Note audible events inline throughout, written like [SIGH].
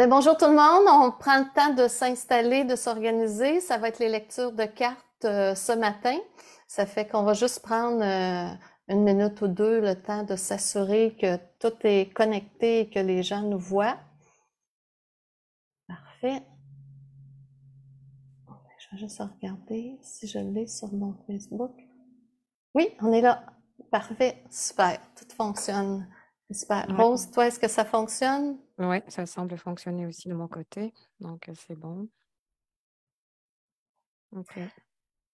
Ben, bonjour tout le monde. On prend le temps de s'installer, de s'organiser. Ça va être les lectures de cartes euh, ce matin. Ça fait qu'on va juste prendre euh, une minute ou deux le temps de s'assurer que tout est connecté et que les gens nous voient. Parfait. Je vais juste regarder si je l'ai sur mon Facebook. Oui, on est là. Parfait. Super. Tout fonctionne. Super. Rose, toi, est-ce que ça fonctionne? Oui, ça semble fonctionner aussi de mon côté. Donc, euh, c'est bon.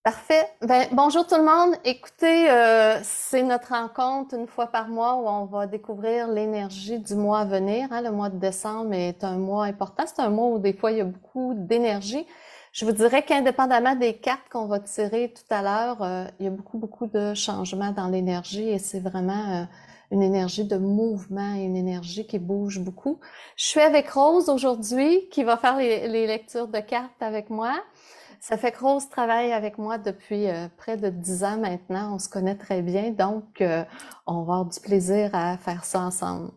Parfait. Ben, bonjour tout le monde. Écoutez, euh, c'est notre rencontre une fois par mois où on va découvrir l'énergie du mois à venir. Hein. Le mois de décembre est un mois important. C'est un mois où des fois il y a beaucoup d'énergie. Je vous dirais qu'indépendamment des cartes qu'on va tirer tout à l'heure, euh, il y a beaucoup, beaucoup de changements dans l'énergie et c'est vraiment une énergie de mouvement, et une énergie qui bouge beaucoup. Je suis avec Rose aujourd'hui qui va faire les, lectures de cartes avec moi. Ça fait que Rose travaille avec moi depuis euh, près de dix ans maintenant. On se connaît très bien, donc euh, on va avoir du plaisir à faire ça ensemble.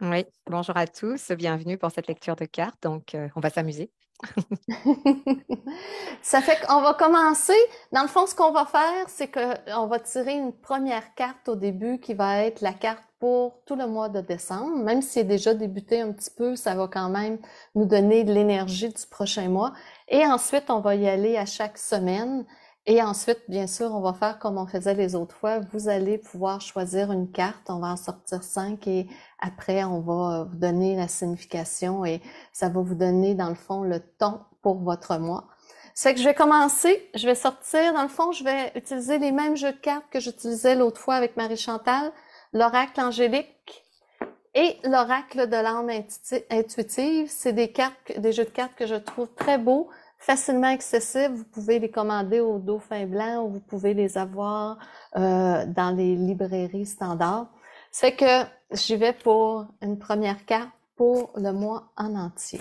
Oui, bonjour à tous, bienvenue pour cette lecture de cartes. Donc, euh, on va s'amuser. [LAUGHS] ça fait qu'on va commencer. Dans le fond, ce qu'on va faire, c'est qu'on euh, va tirer une première carte au début qui va être la carte pour tout le mois de décembre. Même si c'est déjà débuté un petit peu, ça va quand même nous donner de l'énergie du prochain mois. Et ensuite, on va y aller à chaque semaine. Et ensuite, bien sûr, on va faire comme on faisait les autres fois. Vous allez pouvoir choisir une carte. On va en sortir cinq et après, on va euh, vous donner la signification et ça va vous donner, dans le fond, le ton pour votre moi. C'est que je vais commencer. Je vais sortir. Dans le fond, je vais utiliser les mêmes jeux de cartes que j'utilisais l'autre fois avec Marie-Chantal. L'oracle angélique et l'oracle de l'âme intuitive. C'est des cartes, des jeux de cartes que je trouve très beaux facilement accessibles. Vous pouvez les commander au Dauphin Blanc ou vous pouvez les avoir euh, dans les librairies standards. C'est que j'y vais pour une première carte pour le mois en entier.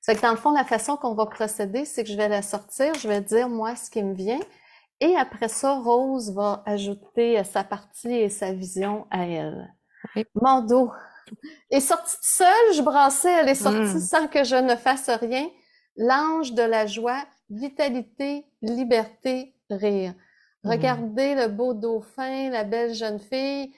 C'est que dans le fond, la façon qu'on va procéder, c'est que je vais la sortir, je vais dire moi ce qui me vient, et après ça, Rose va ajouter euh, sa partie et sa vision à elle. Mon dos est sorti seul, je brassais, elle est sortie mmh. sans que je ne fasse rien l'ange de la joie, vitalité, liberté, rire. Mhm. Regardez le beau dauphin, la belle jeune fille.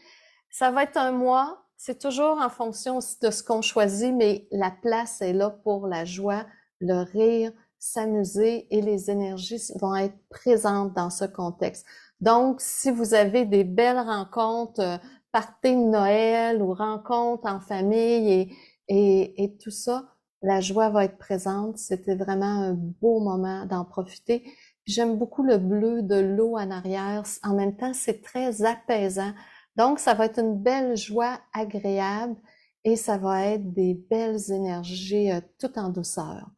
Ça va être un mois. C'est toujours en fonction de ce qu'on choisit, mais la place est là pour la joie, le rire, s'amuser et les énergies vont être présentes dans ce contexte. Donc, si vous avez des belles rencontres, euh, parties de Noël ou rencontres en famille et, et, et tout ça, la joie va être présente. C'était vraiment un beau moment d'en profiter. J'aime beaucoup le bleu de l'eau en arrière. En même temps, c'est très apaisant. Donc, ça va être une belle joie agréable et ça va être des belles énergies euh, tout en douceur.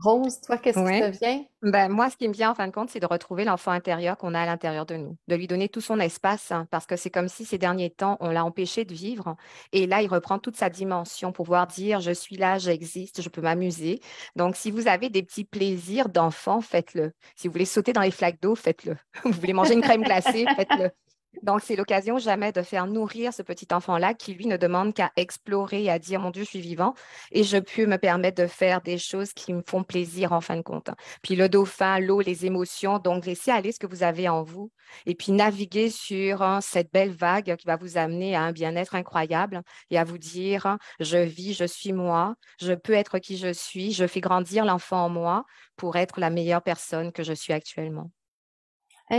Rose, toi, qu'est-ce qui te vient? Ben, moi, ce qui me vient en fin de compte, c'est de retrouver l'enfant intérieur qu'on a à l'intérieur de nous, de lui donner tout son espace, hein, parce que c'est comme si ces derniers temps, on l'a empêché de vivre. Et là, il reprend toute sa dimension pour pouvoir dire Je suis là, j'existe, je peux m'amuser. Donc, si vous avez des petits plaisirs d'enfant, faites-le. Si vous voulez sauter dans les flaques d'eau, faites-le. [LAUGHS] Vous voulez manger une crème glacée, faites-le. Donc, c'est l'occasion jamais de faire nourrir ce petit enfant-là qui, lui, ne demande qu'à explorer, à dire, mon Dieu, je suis vivant et je peux me permettre de faire des choses qui me font plaisir en fin de compte. Puis le dauphin, l'eau, les émotions, donc laissez aller ce que vous avez en vous et puis naviguer sur hein, cette belle vague qui va vous amener à un bien-être incroyable et à vous dire, je vis, je suis moi, je peux être qui je suis, je fais grandir l'enfant en moi pour être la meilleure personne que je suis actuellement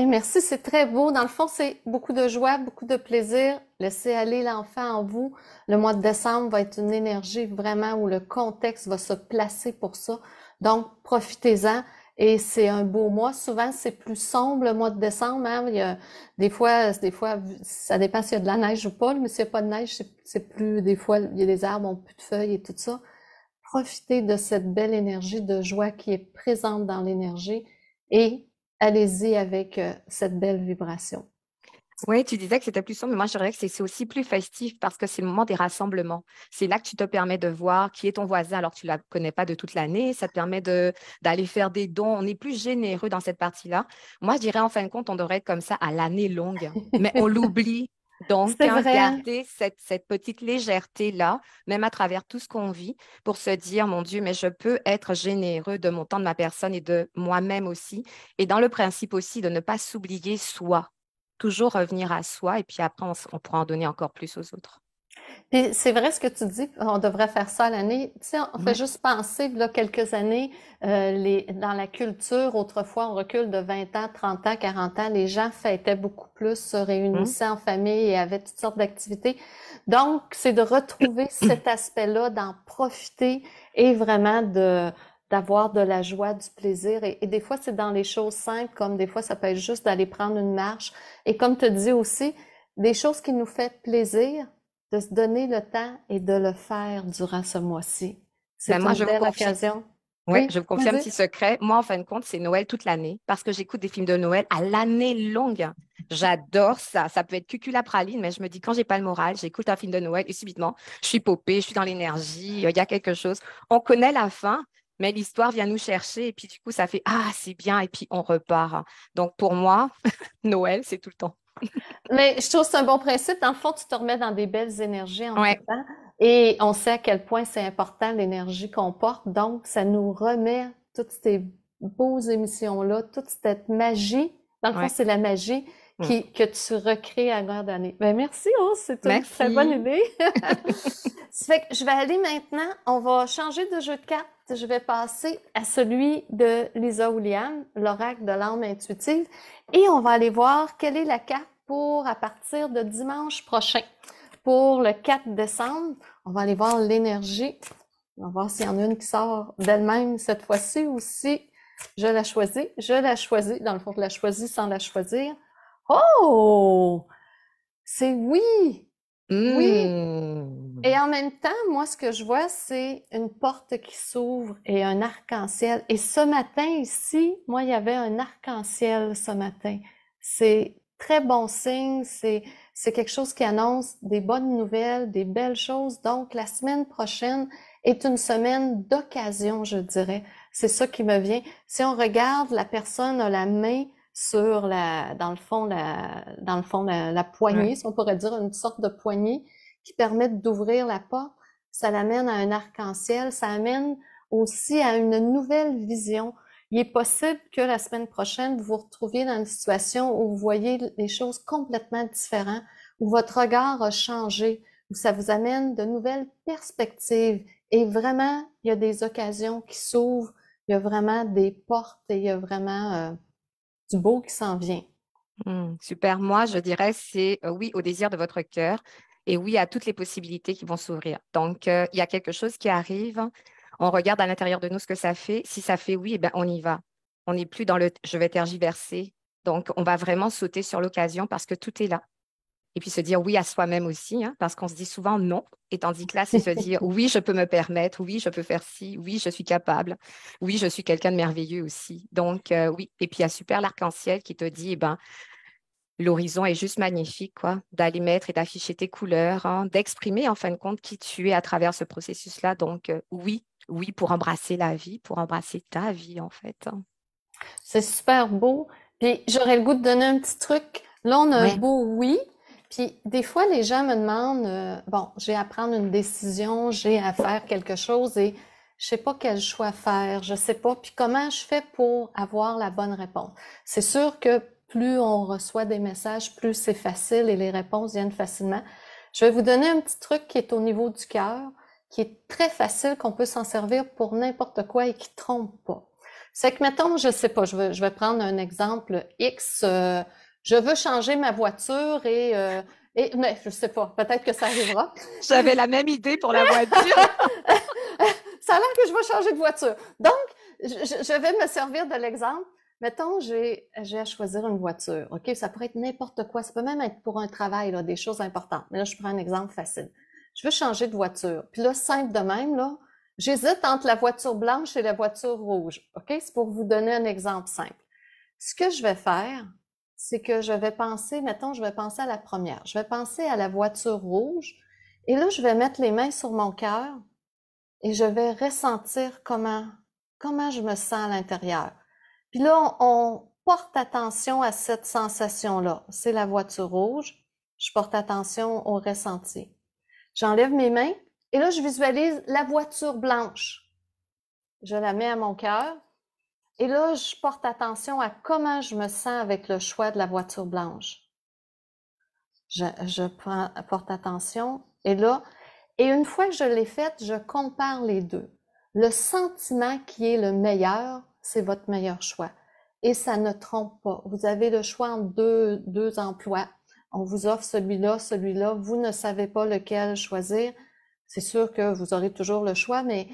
merci, c'est très beau. Dans le fond, c'est beaucoup de joie, beaucoup de plaisir. Laissez aller l'enfant en vous. Le mois de décembre va être une énergie vraiment où le contexte va se placer pour ça. Donc, profitez-en. Et c'est un beau mois. Souvent, c'est plus sombre le mois de décembre. Hein. Il y a, des fois, des fois, ça dépend s'il y a de la neige ou pas. Mais s'il n'y a pas de neige, c'est plus. Des fois, il y a des arbres ont plus de feuilles et tout ça. Profitez de cette belle énergie de joie qui est présente dans l'énergie et allez-y avec euh, cette belle vibration. Oui, tu disais que c'était plus sombre, mais moi je dirais que c'est aussi plus festif parce que c'est le moment des rassemblements. C'est là que tu te permets de voir qui est ton voisin alors que tu ne la connais pas de toute l'année. Ça te permet d'aller faire des dons. On est plus généreux dans cette partie-là. Moi, je dirais en fin de compte, on devrait être comme ça à l'année longue, mais on l'oublie donc, garder cette, petite légèreté-là, même à travers tout ce qu'on vit, pour se dire, mon Dieu, mais je peux être généreux de mon temps, de ma personne et de moi-même aussi. Et dans le principe aussi de ne pas s'oublier soi, toujours revenir à soi, et puis après, on pourra en donner encore plus aux autres c'est vrai ce que tu dis, on devrait faire ça l'année. on fait mhm. juste penser, là, quelques années, euh, dans la culture, autrefois, on recule de 20 ans, 30 ans, 40 ans, les gens fêtaient beaucoup plus, se réunissaient mhm. en famille et avaient toutes sortes d'activités. Donc, c'est de retrouver [CLEARS THROAT] cet aspect-là, d'en profiter et vraiment de d'avoir de la joie, du plaisir. Et, et des fois, c'est dans les choses simples, comme des fois, ça peut être juste d'aller prendre une marche. Et comme tu dis aussi, des choses qui nous font plaisir, de se donner le temps et de le faire durant ce mois-ci. C'est ben, oui, je vous confirme un petit secret. Moi, en fin de compte, c'est Noël toute l'année parce que j'écoute des films de Noël à l'année longue. J'adore ça. Ça peut être cuculapraline, praline, mais je me dis quand j'ai pas le moral, j'écoute un film de Noël et subitement, je suis popée, je suis dans l'énergie, il y a quelque chose. On connaît la fin, mais l'histoire vient nous chercher et puis du coup, ça fait ah, c'est bien et puis on repart. Donc pour moi, [LAUGHS] Noël, c'est tout le temps. Mais je trouve que c'est un bon principe. Dans le fond, tu te remets dans des belles énergies en temps. Et on sait à quel point c'est important l'énergie qu'on porte. Donc, ça nous remet toutes ces beaux émissions-là, toute cette magie. Dans le fond, c'est la magie Mm. que tu recrées à l'heure d'année. Ben merci, c'était hein, c'est une très bonne idée. [LAUGHS] fait je vais aller maintenant, on va changer de jeu de cartes. Je vais passer à celui de Lisa William, l'oracle de l'âme intuitive, et on va aller voir quelle est la carte pour à partir de dimanche prochain. Pour le 4 décembre, on va aller voir l'énergie. On va voir s'il y en a une qui sort d'elle-même cette fois-ci ou si je la choisis. Je la choisis, dans le fond, je la choisis sans la choisir. Oh! C'est oui! Oui! Et mmh. en même temps, moi, ce que je vois, c'est une porte qui s'ouvre et un arc-en-ciel. Et ce matin, ici, moi, il y avait un arc-en-ciel ce matin. C'est très bon signe. C'est, c'est quelque chose qui annonce des bonnes nouvelles, des belles choses. Donc, la semaine prochaine est une semaine d'occasion, je dirais. C'est ça qui me vient. Si on regarde, la personne a la main sur la, dans le fond, la, dans le fond, la, poignée, si on pourrait dire une sorte de poignée qui permet d'ouvrir la porte. Ça l'amène à un arc-en-ciel, ça amène aussi à une nouvelle vision. Il est possible que la semaine prochaine, vous vous retrouviez dans une situation où vous voyez les choses complètement différentes, où votre regard a changé, où ça vous amène de nouvelles perspectives. Et vraiment, il y a des occasions qui s'ouvrent, il y a vraiment des portes et il y a vraiment euh, beau qui s'en vient. Mmh, super. Moi, je dirais, c'est euh, oui au désir de votre cœur et oui à toutes les possibilités qui vont s'ouvrir. Donc, euh, il y a quelque chose qui arrive. On regarde à l'intérieur de nous ce que ça fait. Si ça fait oui, eh ben, on y va. On n'est plus dans le je vais tergiverser. Donc, on va vraiment sauter sur l'occasion parce que tout est là et puis se dire oui à soi-même aussi, hein, parce qu'on se dit souvent non, et tandis que là, c'est se [LAUGHS] dire oui, je peux me permettre, oui, je peux faire ci, oui, je suis capable, oui, je suis quelqu'un de merveilleux aussi. Donc, euh, oui, et puis il y a super l'arc-en-ciel qui te dit, eh ben, l'horizon est juste magnifique, quoi, d'aller mettre et d'afficher tes couleurs, hein, d'exprimer en fin de compte qui tu es à travers ce processus-là. Donc, euh, oui, oui, pour embrasser la vie, pour embrasser ta vie, en fait. Hein. C'est super beau. Puis j'aurais le goût de donner un petit truc. Là, on a un beau oui, puis des fois, les gens me demandent, euh, bon, j'ai à prendre une décision, j'ai à faire quelque chose et je sais pas quel choix faire, je sais pas, puis comment je fais pour avoir la bonne réponse. C'est sûr que plus on reçoit des messages, plus c'est facile et les réponses viennent facilement. Je vais vous donner un petit truc qui est au niveau du cœur, qui est très facile, qu'on peut s'en servir pour n'importe quoi et qui trompe pas. C'est que, mettons, je sais pas, je vais, je vais prendre un exemple X, euh, je veux changer ma voiture euh, et, mais je sais pas, peut-être que ça arrivera. [LAUGHS] J'avais la même idée pour la voiture. [LAUGHS] ça a l'air que je vais changer de voiture. Donc, je, vais me servir de l'exemple. Mettons, j'ai à choisir une voiture. OK, ça pourrait être n'importe quoi. Ça peut même être pour un travail, des choses importantes. Mais là, je prends un exemple facile. Je veux changer de voiture. Puis là, simple de même, là, j'hésite entre la voiture blanche et la voiture rouge. OK, c'est pour vous donner un exemple simple. Ce que je vais faire, c'est que je vais penser, mettons, je vais penser à la première. Je vais penser à la voiture rouge. Et là, je vais mettre les mains sur mon cœur et je vais ressentir comment, comment je me sens à l'intérieur. Puis là, on porte attention à cette sensation-là. C'est la voiture rouge. Je porte attention au ressenti. J'enlève mes mains et là, je visualise la voiture blanche. Je la mets à mon cœur et là, je porte attention à comment je me sens avec le choix de la voiture blanche. Je, porte attention. Et là, et une fois que je l'ai faite, je compare les deux. Le sentiment qui est le meilleur, c'est votre meilleur choix. Et ça ne trompe pas. Vous avez le choix entre deux, deux emplois. On vous offre celui-là, celui-là. Vous ne savez pas lequel choisir. C'est sûr que vous aurez toujours le choix, mais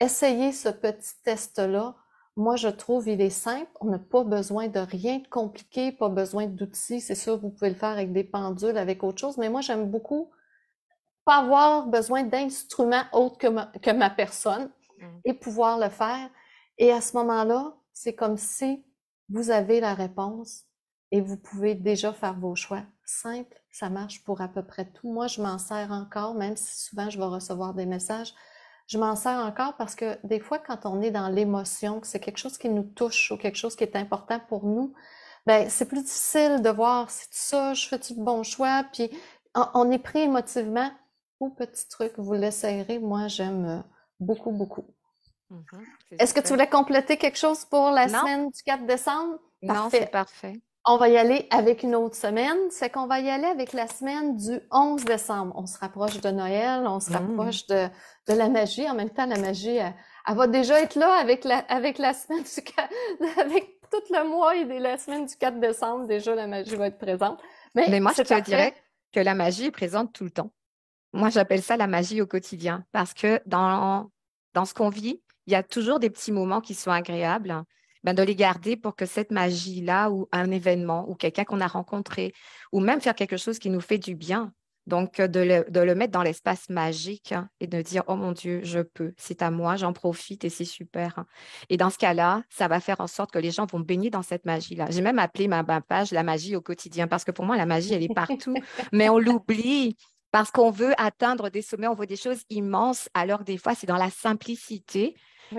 essayez ce petit test-là moi, je trouve il est simple. On n'a pas besoin de rien de compliqué, pas besoin d'outils. C'est sûr, vous pouvez le faire avec des pendules, avec autre chose. Mais moi, j'aime beaucoup pas avoir besoin d'instruments autres que que ma personne mm. et pouvoir le faire. Et à ce moment-là, c'est comme si vous avez la réponse et vous pouvez déjà faire vos choix. Simple, ça marche pour à peu près tout. Moi, je m'en sers encore, même si souvent je vais recevoir des messages je m'en sers encore parce que des fois, quand on est dans l'émotion, que c'est quelque chose qui nous touche ou quelque chose qui est important pour nous, ben c'est plus difficile de voir si ça, je fais-tu le bon choix, puis on est pris émotivement. Ou petit truc, vous l'essayerez, moi j'aime euh, beaucoup, beaucoup. Mm-hmm. Est-ce que tu voulais compléter quelque chose pour la semaine du 4 décembre? Non, c'est parfait. On va y aller avec une autre semaine, c'est qu'on va y aller avec la semaine du 11 décembre. On se rapproche de Noël, on se mm. rapproche de, la magie. En même temps, la magie, euh, elle, va déjà être là avec la, avec la semaine du [LAUGHS] avec tout le mois et la semaine du 4 décembre, déjà, la magie va être présente. Mais, moi, je te dirais que la magie est présente tout le temps. Moi, j'appelle ça la magie au quotidien parce que dans, dans ce qu'on vit, il y a toujours des petits moments qui sont agréables ben, de les garder pour que cette magie-là ou un événement ou quelqu'un qu'on a rencontré ou même faire quelque chose qui nous fait du bien, donc euh, de le, mettre dans l'espace magique hein, et de dire, oh mon Dieu, je peux, c'est à moi, j'en profite et c'est super. Hein. Et dans ce cas-là, ça va faire en sorte que les gens vont baigner dans cette magie-là. J'ai même appelé ma, ma page la magie au quotidien parce que pour moi, la magie, elle est partout, [LAUGHS] mais on l'oublie parce qu'on veut atteindre des sommets, on veut des choses immenses, alors des fois, c'est dans la simplicité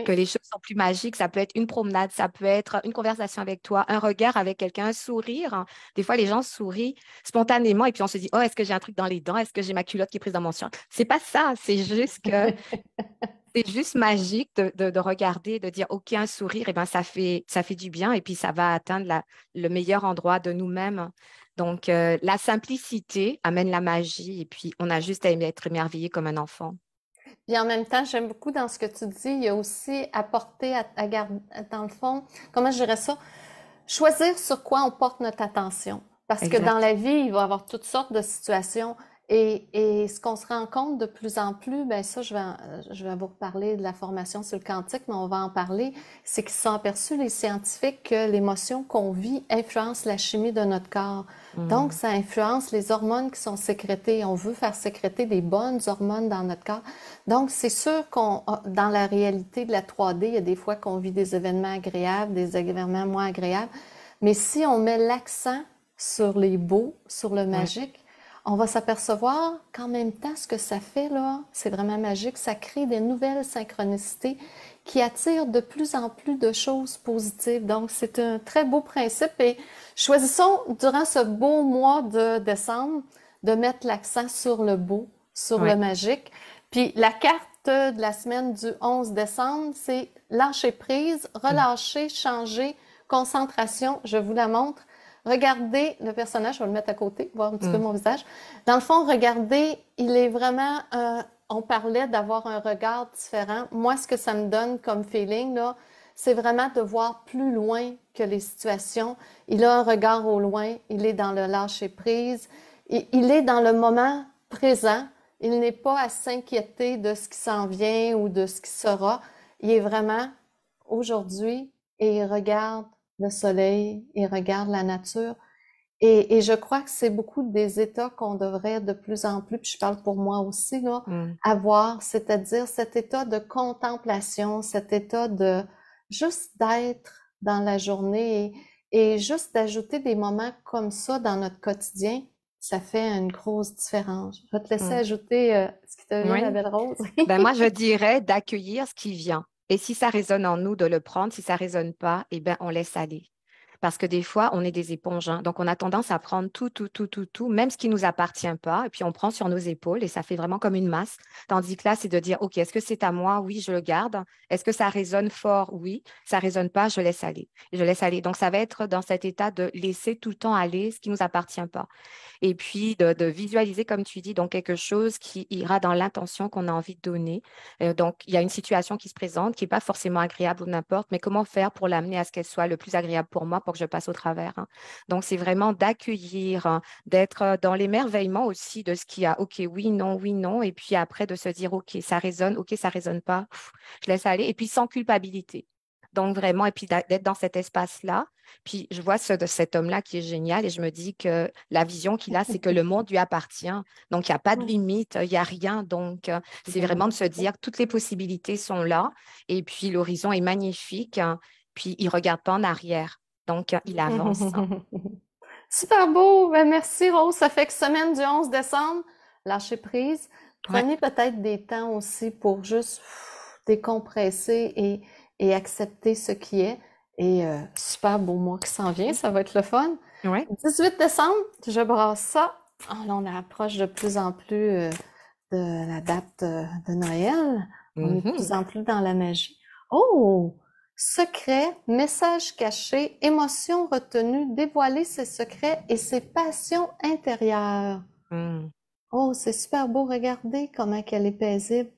que les choses sont plus magiques. Ça peut être une promenade, ça peut être une conversation avec toi, un regard avec quelqu'un, un sourire. Des fois, les gens sourient spontanément et puis on se dit Oh, est-ce que j'ai un truc dans les dents Est-ce que j'ai ma culotte qui est prise dans mon chien C'est pas ça, c'est juste que. [LAUGHS] c'est juste magique de, regarder, de dire OK, un sourire, et eh ben, ça, fait, ça fait du bien et puis ça va atteindre le meilleur endroit de nous-mêmes. Donc, euh, la simplicité amène la magie et puis on a juste à être émerveillé comme un enfant. Puis en même temps, j'aime beaucoup dans ce que tu dis, il y a aussi apporter à, à garder, dans le fond, comment je dirais ça, choisir sur quoi on porte notre attention. Parce que dans la vie, il va y avoir toutes sortes de situations. Et, ce qu'on se rend compte de plus en plus, ben ça, je vais, je vais vous reparler de la formation sur le quantique, mais on va en parler, c'est qu'ils sont aperçus, les scientifiques, que l'émotion qu'on vit influence la chimie de notre corps. Mm. Donc, ça influence les hormones qui sont sécrétées. On veut faire sécréter des bonnes hormones dans notre corps. Donc, c'est sûr qu'on, ah, dans la réalité de la 3D, il y a des fois qu'on vit des événements agréables, des événements moins agréables. Mais si on met l'accent sur les beaux, sur le magique, on va s'apercevoir qu'en même temps, ce que ça fait, là, c'est vraiment magique. Ça crée des nouvelles synchronicités qui attirent de plus en plus de choses positives. Donc, c'est un très beau principe et choisissons, durant ce beau mois de décembre, de mettre l'accent sur le beau, sur le magique. Puis la carte de la semaine du 11 décembre, c'est lâcher prise, relâcher, changer, concentration. Je vous la montre. Regardez le personnage, je vais le mettre à côté, voir un petit peu mm. mon visage. Dans le fond, regardez, il est vraiment. Euh, on parlait d'avoir un regard différent. Moi, ce que ça me donne comme feeling, là, c'est vraiment de voir plus loin que les situations. Il a un regard au loin, il est dans le lâcher-prise, il est dans le moment présent, il n'est pas à s'inquiéter de ce qui s'en vient ou de ce qui sera. Il est vraiment aujourd'hui et il regarde le soleil et regarde la nature. Et, et je crois que c'est beaucoup des états qu'on devrait de plus en plus, puis je parle pour moi aussi, mm. avoir, c'est-à-dire cet état de contemplation, cet état de juste d'être dans la journée et, juste d'ajouter des moments comme ça dans notre quotidien, ça fait une grosse différence. Je vais te laisser mm. ajouter euh, ce qui te vient, la belle rose. ben moi, je [LAUGHS] dirais d'accueillir ce qui vient. Et si ça résonne en nous de le prendre, si ça résonne pas, eh bien, on laisse aller parce que des fois, on est des éponges. Hein. donc, on a tendance à prendre tout, tout, tout, tout, tout, même ce qui ne nous appartient pas. Et puis, on prend sur nos épaules et ça fait vraiment comme une masse. Tandis que là, c'est de dire, OK, est-ce que c'est à moi? Oui, je le garde. Est-ce que ça résonne fort? Oui. Ça ne résonne pas, je laisse aller. Je laisse aller. Donc, ça va être dans cet état de laisser tout le temps aller ce qui ne nous appartient pas. Et puis, de, visualiser, comme tu dis, donc quelque chose qui ira dans l'intention qu'on a envie de donner. Euh, donc, il y a une situation qui se présente qui n'est pas forcément agréable ou n'importe, mais comment faire pour l'amener à ce qu'elle soit le plus agréable pour moi, que je passe au travers. Hein. Donc, c'est vraiment d'accueillir, hein, d'être euh, dans l'émerveillement aussi de ce qu'il y a. OK, oui, non, oui, non. Et puis après, de se dire, OK, ça résonne, OK, ça résonne pas. je laisse aller. Et puis, sans culpabilité. Donc, vraiment, et puis d'être dans cet espace-là. Puis, je vois ce, cet homme-là qui est génial et je me dis que la vision qu'il a, c'est que le [LAUGHS] monde lui appartient. Donc, il n'y a pas de limite, il n'y a rien. Donc, euh, c'est vraiment de se dire toutes les possibilités sont là et puis l'horizon est magnifique. Hein. Puis, il ne regarde pas en arrière. Donc, euh, il avance. [LAUGHS] Super beau. Ben, merci, Rose. Ça fait que semaine du 11 décembre, lâchez prise. Prenez peut-être des temps aussi pour juste décompresser et, accepter ce qui est. Et euh, super beau mois qui s'en vient, ça va être le fun. 18 décembre, je brasse ça. Ah, on approche de plus en plus euh, de la date de Noël. On est de mm-hmm. plus en plus dans la magie. Oh, Secrets, messages cachés, émotions retenues, dévoiler ses secrets et ses passions intérieures. Hmm. Oh, c'est super beau, regardez comment elle est paisible.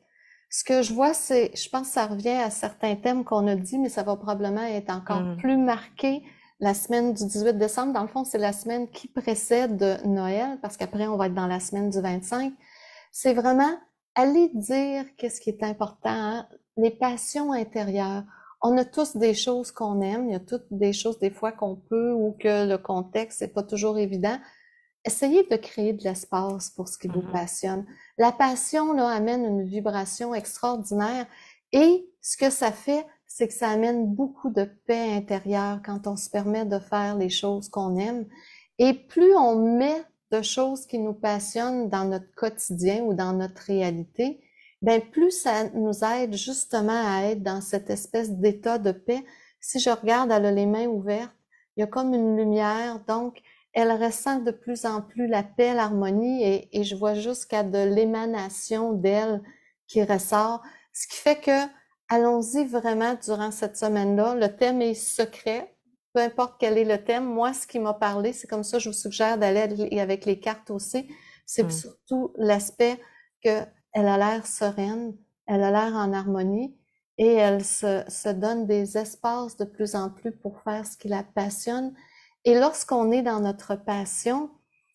Ce que je vois, c'est, je pense ça revient à certains thèmes qu'on a dit, mais ça va probablement être encore hmm. plus marqué la semaine du 18 décembre. Dans le fond, c'est la semaine qui précède Noël, parce qu'après, on va être dans la semaine du 25. C'est vraiment aller dire qu'est-ce qui est important, hein? les passions intérieures on a tous des choses qu'on aime, il y a toutes des choses des fois qu'on peut ou que le contexte n'est pas toujours évident. Essayez de créer de l'espace pour ce qui vous mm-hmm. passionne. La passion là, amène une vibration extraordinaire et ce que ça fait, c'est que ça amène beaucoup de paix intérieure quand on se permet de faire les choses qu'on aime. Et plus on met de choses qui nous passionnent dans notre quotidien ou dans notre réalité, ben plus ça nous aide justement à être dans cette espèce d'état de paix. Si je regarde, elle a les mains ouvertes, il y a comme une lumière, donc elle ressent de plus en plus la paix, l'harmonie, et, je vois jusqu'à de l'émanation d'elle qui ressort. Ce qui fait que, allons-y vraiment durant cette semaine-là. Le thème est secret. Peu importe quel est le thème, moi, ce qui m'a parlé, c'est comme ça, je vous suggère d'aller avec les cartes aussi. C'est mmh. surtout l'aspect que elle a l'air sereine, elle a l'air en harmonie et elle se, donne des espaces de plus en plus pour faire ce qui la passionne. Et lorsqu'on est dans notre passion,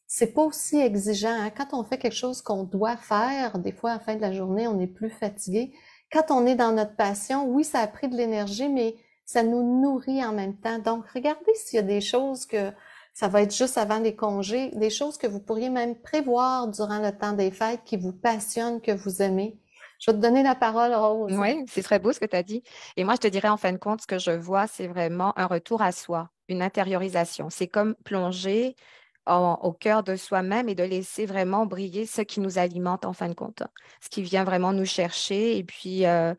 c'est pas aussi exigeant. Hein. Quand on fait quelque chose qu'on doit faire, des fois à la fin de la journée, on est plus fatigué. Quand on est dans notre passion, oui, ça a pris de l'énergie, mais ça nous nourrit en même temps. Donc, regardez s'il y a des choses que ça va être juste avant les congés, des choses que vous pourriez même prévoir durant le temps des fêtes qui vous passionnent, que vous aimez. Je vais te donner la parole, Rose. Oui, c'est très beau ce que tu as dit. Et moi, je te dirais en fin de compte, ce que je vois, c'est vraiment un retour à soi, une intériorisation. C'est comme plonger au cœur de soi-même et de laisser vraiment briller ce qui nous alimente en fin de compte, ce qui vient vraiment nous chercher. Et puis, euh,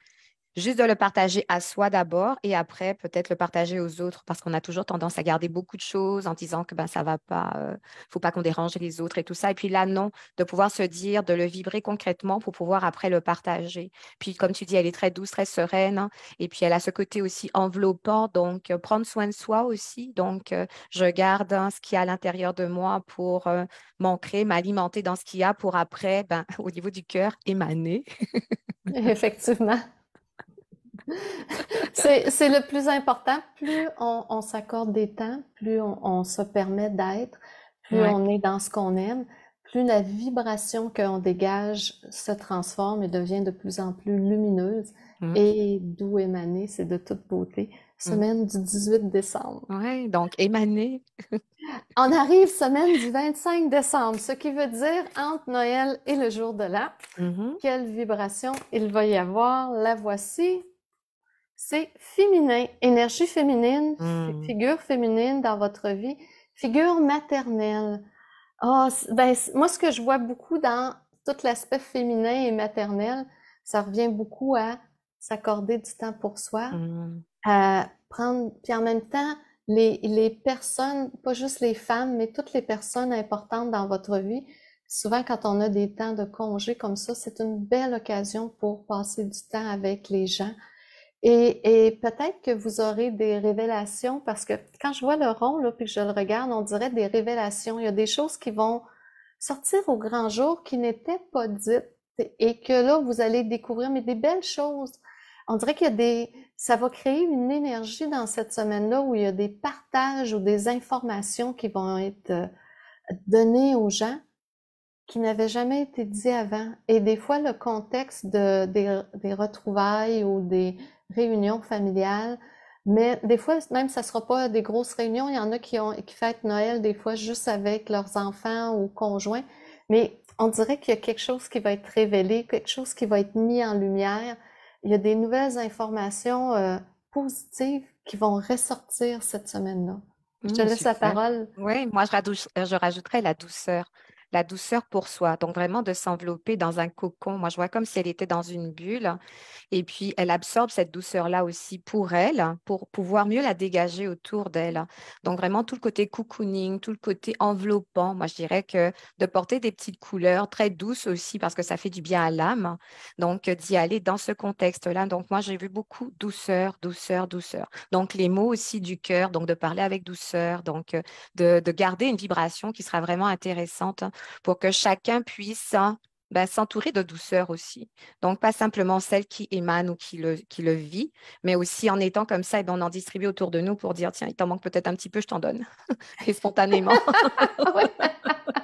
juste de le partager à soi d'abord et après peut-être le partager aux autres parce qu'on a toujours tendance à garder beaucoup de choses en disant que ben ça va pas euh, faut pas qu'on dérange les autres et tout ça et puis là non de pouvoir se dire de le vibrer concrètement pour pouvoir après le partager puis comme tu dis elle est très douce très sereine hein, et puis elle a ce côté aussi enveloppant donc euh, prendre soin de soi aussi donc euh, je garde hein, ce qu'il y a à l'intérieur de moi pour m'ancrer m'alimenter dans ce qu'il y a pour après ben, [LAUGHS] au niveau du cœur émaner effectivement c'est le plus important. Plus on, s'accorde des temps, plus on, se permet d'être, plus on est dans ce qu'on aime, plus la vibration qu'on dégage se transforme et devient de plus en plus lumineuse. Mm. Et d'où émaner, c'est de toute beauté. Semaine du 18 décembre. Mm. Oui, donc émaner. [LAUGHS] on arrive semaine du 25 décembre, ce qui veut dire entre Noël et le jour de l'an. Mm-hmm. Quelle vibration il va y avoir, la voici c'est féminin, énergie féminine, hmm. figure féminine dans votre vie, figure maternelle. Ah, ben, moi, ce que je vois beaucoup dans tout l'aspect féminin et maternel, ça revient beaucoup à s'accorder du temps pour soi, hmm. à prendre, puis en même temps, les, les, personnes, pas juste les femmes, mais toutes les personnes importantes dans votre vie, souvent quand on a des temps de congé comme ça, c'est une belle occasion pour passer du temps avec les gens et, peut-être que vous aurez des révélations parce que quand je vois le rond là, puis que je le regarde, on dirait des révélations. Il y a des choses qui vont sortir au grand jour qui n'étaient pas dites et que là vous allez découvrir mais des belles choses. On dirait qu'il y a des, ça va créer une énergie dans cette semaine-là où il y a des partages ou des informations qui vont être euh, données aux gens qui n'avaient jamais été dites avant. Et des fois, le contexte de, des, retrouvailles ou des réunions familiales. Mais des fois, même ça ne sera pas des grosses réunions. Il y en a qui, ont, qui fêtent Noël des fois juste avec leurs enfants ou conjoints. Mais on dirait qu'il y a quelque chose qui va être révélé, quelque chose qui va être mis en lumière. Il y a des nouvelles informations euh, positives qui vont ressortir cette semaine-là. Je te mmh, laisse la parole. Oui, moi je, je rajouterais la douceur la douceur pour soi. Donc, vraiment de s'envelopper dans un cocon. Moi, je vois comme si elle était dans une bulle. Et puis, elle absorbe cette douceur-là aussi pour elle, pour pouvoir mieux la dégager autour d'elle. Donc, vraiment, tout le côté cocooning, tout le côté enveloppant. Moi, je dirais que de porter des petites couleurs très douces aussi, parce que ça fait du bien à l'âme. Donc, d'y aller dans ce contexte-là. Donc, moi, j'ai vu beaucoup douceur, douceur, douceur. Donc, les mots aussi du cœur, donc de parler avec douceur, donc euh, de, de garder une vibration qui sera vraiment intéressante pour que chacun puisse ben, s'entourer de douceur aussi. Donc, pas simplement celle qui émane ou qui le, vit, mais aussi en étant comme ça, et ben, on en distribue autour de nous pour dire, tiens, il t'en manque peut-être un petit peu, je t'en donne. [LAUGHS] et spontanément. [LAUGHS]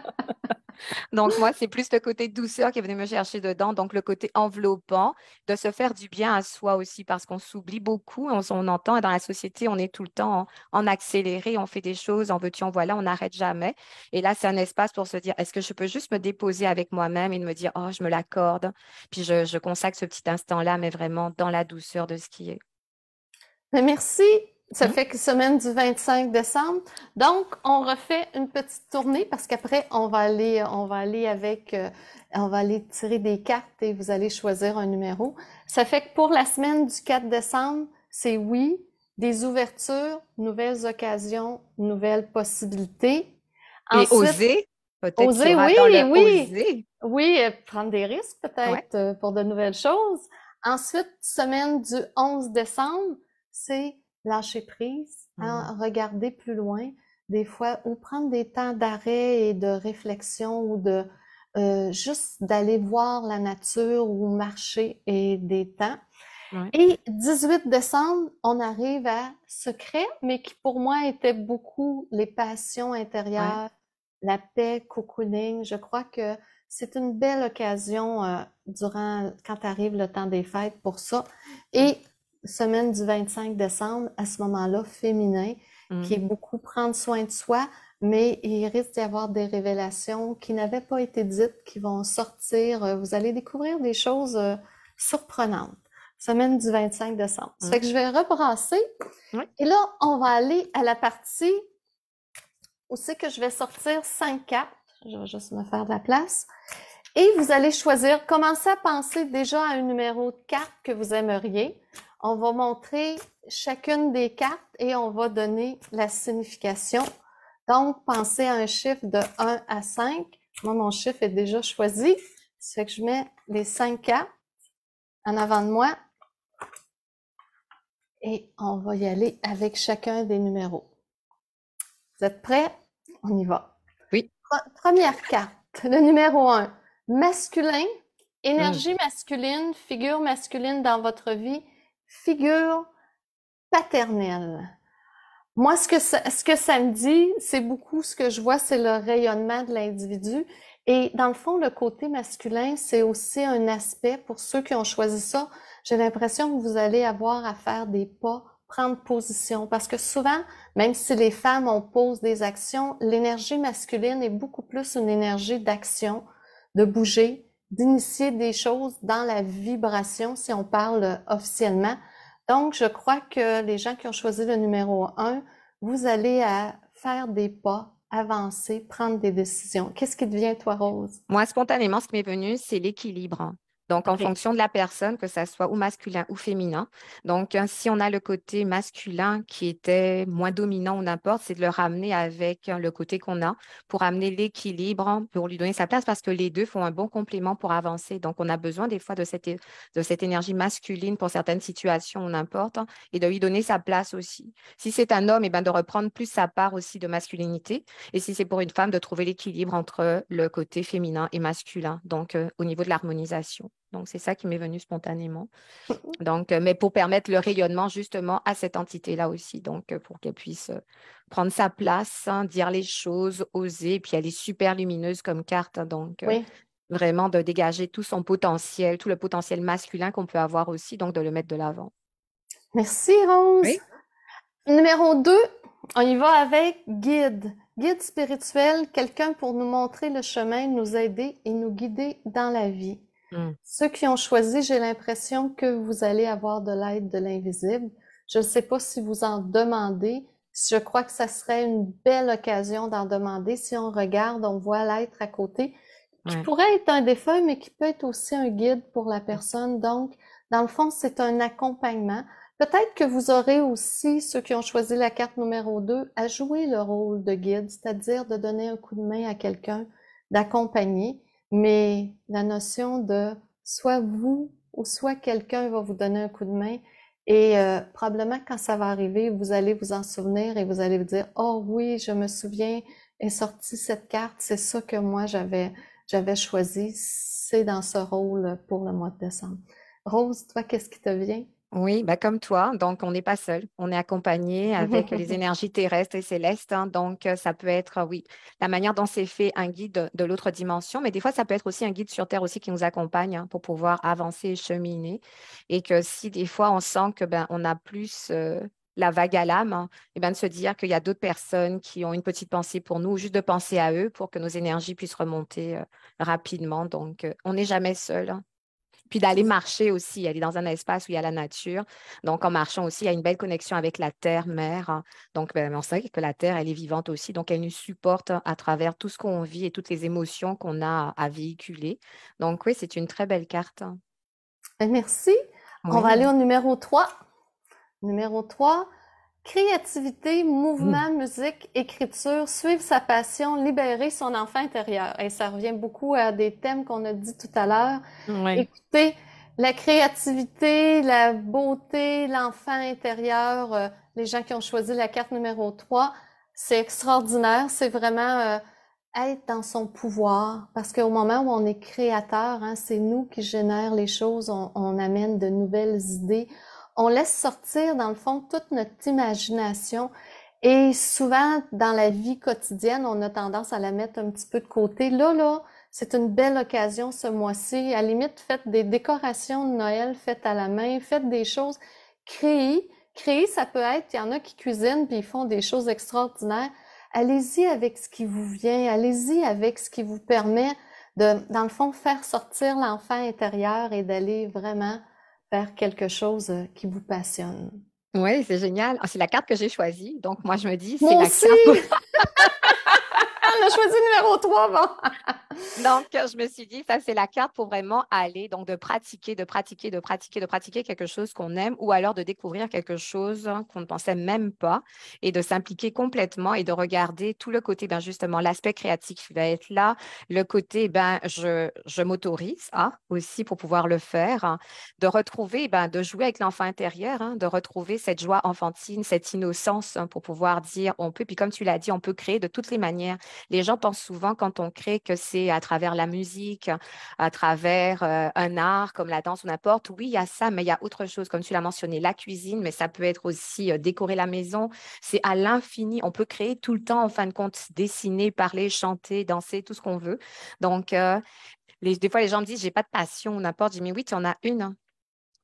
Donc, moi, c'est plus le côté douceur qui est venu me chercher dedans, donc le côté enveloppant, de se faire du bien à soi aussi, parce qu'on s'oublie beaucoup, on, entend dans la société, on est tout le temps en, accéléré, on fait des choses, on veut, tu en voilà, on n'arrête jamais. Et là, c'est un espace pour se dire, est-ce que je peux juste me déposer avec moi-même et me dire, oh, je me l'accorde, puis je consacre ce petit instant-là, mais vraiment dans la douceur de ce qui est. Ben, merci ça hein? fait que semaine du 25 décembre. Donc, on refait une petite tournée parce qu'après, on va aller, on va aller avec, euh, on va aller tirer des cartes et vous allez choisir un numéro. Ça fait que pour la semaine du 4 décembre, c'est oui, des ouvertures, nouvelles occasions, nouvelles possibilités. et oser. Peut-être oser, oui, oui. Oui, euh, prendre des risques peut-être euh, pour de nouvelles choses. Ensuite, semaine du 11 décembre, c'est lâcher prise, hein, mmh regarder plus loin, des fois, ou prendre des temps d'arrêt et de réflexion ou de euh, juste d'aller voir la nature ou marcher et des temps. Et 18 décembre, on arrive à Secret, mais qui pour moi était beaucoup les passions intérieures, la paix, cocooning. Je crois que c'est une belle occasion euh, durant quand arrive le temps des fêtes pour ça. Et mmh semaine du 25 décembre, à ce moment-là, féminin, mm. qui est beaucoup prendre soin de soi, mais il risque d'y avoir des révélations qui n'avaient pas été dites, qui vont sortir. Euh, vous allez découvrir des choses euh, surprenantes. Semaine du 25 décembre. Ça fait que je vais rebrasser. Et là, on va aller à la partie où c'est que je vais sortir 5 cartes. Je vais juste me faire de la place. Et vous allez choisir, commencez à penser déjà à un numéro de carte que vous aimeriez. On va montrer chacune des cartes et on va donner la signification. Donc, pensez à un chiffre de 1 à 5. Moi, mon chiffre est déjà choisi. C'est que je mets les 5 cartes en avant de moi. Et on va y aller avec chacun des numéros. Vous êtes prêts? On y va. Oui. Première carte, le numéro 1. Masculin, énergie hum. masculine, figure masculine dans votre vie, figure paternelle. Moi, ce que ça, ce que ça me dit, c'est beaucoup ce que je vois, c'est le rayonnement de l'individu. Et dans le fond, le côté masculin, c'est aussi un aspect pour ceux qui ont choisi ça. J'ai l'impression que vous allez avoir à faire des pas, prendre position, parce que souvent, même si les femmes ont pose des actions, l'énergie masculine est beaucoup plus une énergie d'action, de bouger, d'initier des choses dans la vibration, si on parle officiellement. Donc, je crois que les gens qui ont choisi le numéro 1, vous allez à faire des pas, avancer, prendre des décisions. Qu'est-ce qui devient, toi, Rose? Moi, spontanément, ce qui m'est venu, c'est l'équilibre. Donc, en fonction de la personne, que ça soit ou masculin ou féminin. Donc, euh, si on a le côté masculin qui était moins dominant ou n'importe, c'est de le ramener avec euh, le côté qu'on a pour amener l'équilibre, pour lui donner sa place, parce que les deux font un bon complément pour avancer. Donc, on a besoin des fois de cette, énergie masculine pour certaines situations ou n'importe, et de lui donner sa place aussi. Si c'est un homme, eh ben, de reprendre plus sa part aussi de masculinité. Et si c'est pour une femme, de trouver l'équilibre entre le côté féminin et masculin, donc euh, au niveau de l'harmonisation. Donc, c'est ça qui m'est venu spontanément. Mmh. Donc, euh, mais pour permettre le rayonnement justement à cette entité-là aussi, donc euh, pour qu'elle puisse euh, prendre sa place, hein, dire les choses, oser. puis, elle est super lumineuse comme carte. Hein. donc, vraiment de dégager tout son potentiel, tout le potentiel masculin qu'on peut avoir aussi, donc de le mettre de l'avant. Merci, Rose. Numéro 2, on y va avec guide. Guide spirituel, quelqu'un pour nous montrer le chemin, nous aider et nous guider dans la vie. Mm. Ceux qui ont choisi, j'ai l'impression que vous allez avoir de l'aide de l'invisible. Je ne sais pas si vous en demandez. Je crois que ça serait une belle occasion d'en demander. Si on regarde, on voit l'être à côté, qui pourrait être un défunt, mais qui peut être aussi un guide pour la personne. Donc, dans le fond, c'est un accompagnement. Peut-être que vous aurez aussi, ceux qui ont choisi la carte numéro 2, à jouer le rôle de guide, c'est-à-dire de donner un coup de main à quelqu'un, d'accompagner mais la notion de soit vous ou soit quelqu'un va vous donner un coup de main et euh, probablement quand ça va arriver, vous allez vous en souvenir et vous allez vous dire "Oh oui, je me souviens est sortie cette carte, c'est ça que moi j'avais j'avais choisi, c'est dans ce rôle pour le mois de décembre." Rose, toi qu'est-ce qui te vient oui, bah comme toi, donc on n'est pas seul, on est accompagné avec les [LAUGHS] énergies terrestres et célestes. Hein, donc ça peut être, oui, la manière dont c'est fait un guide de l'autre dimension, mais des fois ça peut être aussi un guide sur Terre aussi qui nous accompagne hein, pour pouvoir avancer et cheminer. Et que si des fois on sent que ben on a plus la vague à l'âme, hein, et ben de se dire qu'il y a d'autres personnes qui ont une petite pensée pour nous, juste de penser à eux pour que nos énergies puissent remonter rapidement. Donc on n'est jamais seul. Puis d'aller marcher aussi, aller dans un espace où il y a la nature. Donc, en marchant aussi, il y a une belle connexion avec la terre, mère. Hein. Donc, ben, on sait que la terre, elle est vivante aussi. Donc, elle nous supporte à travers tout ce qu'on vit et toutes les émotions qu'on a à véhiculer. Donc, oui, c'est une très belle carte. Ben, merci. On va aller au numéro 3. Numéro 3, Créativité, mouvement, mm. musique, écriture, suivre sa passion, libérer son enfant intérieur. Et ça revient beaucoup à des thèmes qu'on a dit tout à l'heure. Écoutez, la créativité, la beauté, l'enfant intérieur, euh, les gens qui ont choisi la carte numéro 3, c'est extraordinaire. C'est vraiment euh, être dans son pouvoir. Parce qu'au moment où on est créateur, hein, c'est nous qui génère les choses, on amène de nouvelles idées, on laisse sortir, dans le fond, toute notre imagination. Et souvent, dans la vie quotidienne, on a tendance à la mettre un petit peu de côté. Là, là, c'est une belle occasion ce mois-ci. À la limite, faites des décorations de Noël faites à la main, faites des choses, créées. Créer, ça peut être, il y en a qui cuisinent puis ils font des choses extraordinaires. Allez-y avec ce qui vous vient, allez-y avec ce qui vous permet de, dans le fond, faire sortir l'enfant intérieur et d'aller vraiment faire quelque chose euh, qui vous passionne. Oui, c'est génial. Ah, c'est la carte que j'ai choisie. Donc, moi, je me dis, c'est la aussi! carte. [LAUGHS] [LAUGHS] On a choisi numéro 3, bon. [LAUGHS] Donc, euh, je me suis dit, ça, c'est la carte pour vraiment aller, donc de pratiquer, de pratiquer, de pratiquer, de pratiquer quelque chose qu'on aime ou alors de découvrir quelque chose hein, qu'on ne pensait même pas et de s'impliquer complètement et de regarder tout le côté, ben justement, l'aspect créatif qui va être là, le côté, ben, je, je m'autorise hein, aussi pour pouvoir le faire, hein, de retrouver, ben, de jouer avec l'enfant intérieur, de retrouver cette joie enfantine, cette innocence pour pouvoir dire on peut. Puis comme tu l'as dit, on peut créer de toutes les manières. Les gens pensent souvent quand on crée que c'est à travers la musique, à travers euh, un art comme la danse ou n'importe. Oui, il y a ça, mais il y a autre chose, comme tu l'as mentionné, la cuisine, mais ça peut être aussi euh, décorer la maison. C'est à l'infini. On peut créer tout le temps, en fin de compte, dessiner, parler, chanter, danser, tout ce qu'on veut. Donc, euh, des fois, les gens me disent, j'ai pas de passion ou n'importe. Je dit, mais oui, tu en as une. Hein.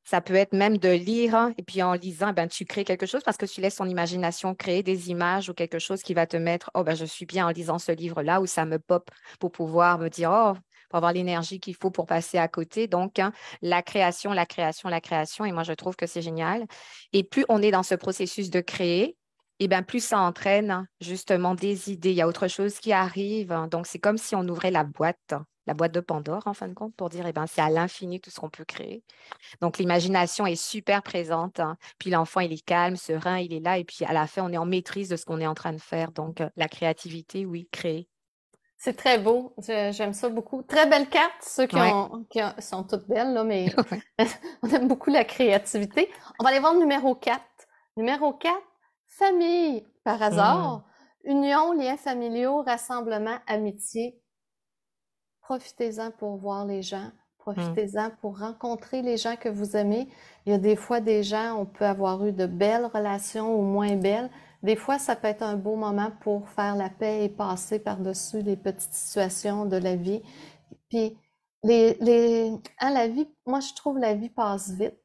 Ça peut être même de lire hein, et puis en lisant, eh ben, tu crées quelque chose parce que tu laisses ton imagination créer des images ou quelque chose qui va te mettre, oh, ben, je suis bien en lisant ce livre-là ou ça me pop pour pouvoir me dire, oh, pour avoir l'énergie qu'il faut pour passer à côté. Donc, hein, la création, la création, la création. Et moi, je trouve que c'est génial. Et plus on est dans ce processus de créer, et eh bien, plus ça entraîne hein, justement des idées. Il y a autre chose qui arrive. Donc, c'est comme si on ouvrait la boîte la boîte de Pandore, en fin de compte, pour dire, eh ben, c'est à l'infini tout ce qu'on peut créer. Donc, l'imagination est super présente. Hein. Puis l'enfant, il est calme, serein, il est là. Et puis, à la fin, on est en maîtrise de ce qu'on est en train de faire. Donc, euh, la créativité, oui, créer. C'est très beau. J'aime ça beaucoup. Très belle carte, ceux qui, sont toutes belles, là, mais [LAUGHS] [LAUGHS] on aime beaucoup la créativité. On va aller voir le numéro 4. Numéro 4, famille, par mmh. hasard. Union, liens familiaux, rassemblement, amitié, profitez-en pour voir les gens, mm. profitez-en pour rencontrer les gens que vous aimez. Il y a des fois des gens, on peut avoir eu de belles relations ou moins belles. Des fois, ça peut être un beau moment pour faire la paix et passer par-dessus les petites situations de la vie. Puis, les, les, hein, la vie, moi, je trouve la vie passe vite.